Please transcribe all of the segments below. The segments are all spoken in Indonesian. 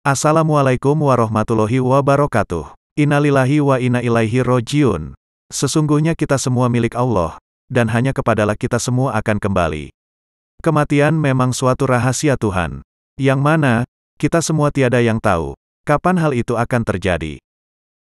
Assalamualaikum warahmatullahi wabarakatuh. Innalillahi wa inna ilaihi rojiun. Sesungguhnya kita semua milik Allah, dan hanya kepadalah kita semua akan kembali. Kematian memang suatu rahasia Tuhan. Yang mana, kita semua tiada yang tahu, kapan hal itu akan terjadi.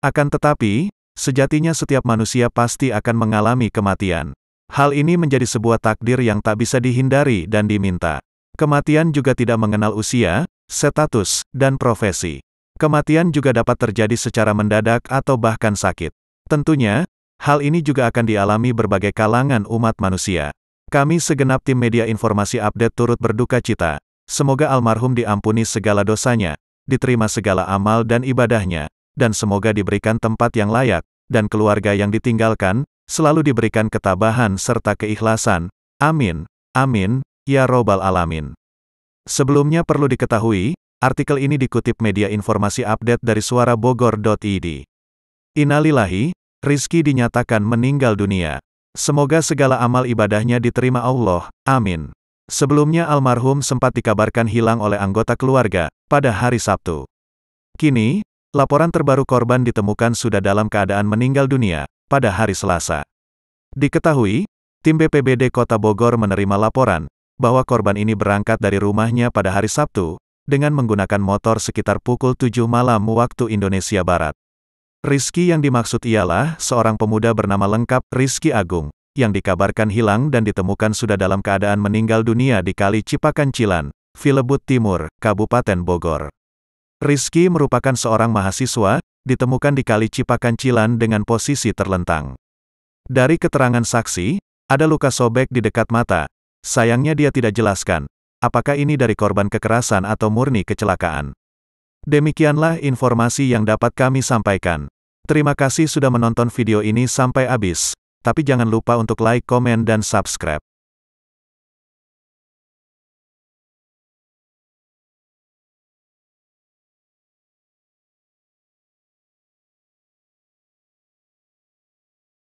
Akan tetapi, sejatinya setiap manusia pasti akan mengalami kematian. Hal ini menjadi sebuah takdir yang tak bisa dihindari dan diminta. Kematian juga tidak mengenal usia, status, dan profesi. Kematian juga dapat terjadi secara mendadak atau bahkan sakit. Tentunya, hal ini juga akan dialami berbagai kalangan umat manusia. Kami segenap tim media informasi update turut berduka cita. Semoga almarhum diampuni segala dosanya, diterima segala amal dan ibadahnya, dan semoga diberikan tempat yang layak, dan keluarga yang ditinggalkan, selalu diberikan ketabahan serta keikhlasan. Amin. Amin. Ya Robbal Alamin. Sebelumnya perlu diketahui, artikel ini dikutip media informasi update dari suarabogor.id. Inalilahi, Rizky dinyatakan meninggal dunia. Semoga segala amal ibadahnya diterima Allah, amin. Sebelumnya almarhum sempat dikabarkan hilang oleh anggota keluarga, pada hari Sabtu. Kini, laporan terbaru korban ditemukan sudah dalam keadaan meninggal dunia, pada hari Selasa. Diketahui, tim BPBD Kota Bogor menerima laporan, bahwa korban ini berangkat dari rumahnya pada hari Sabtu, dengan menggunakan motor sekitar pukul 7 malam waktu Indonesia Barat. Rizky yang dimaksud ialah seorang pemuda bernama lengkap Rizky Agung, yang dikabarkan hilang dan ditemukan sudah dalam keadaan meninggal dunia di Kali Cipakan Cilan, Filebut Timur, Kabupaten Bogor. Rizky merupakan seorang mahasiswa, ditemukan di Kali Cipakan Cilan dengan posisi terlentang. Dari keterangan saksi, ada luka sobek di dekat mata, Sayangnya dia tidak jelaskan, apakah ini dari korban kekerasan atau murni kecelakaan. Demikianlah informasi yang dapat kami sampaikan. Terima kasih sudah menonton video ini sampai habis, tapi jangan lupa untuk like, komen, dan subscribe.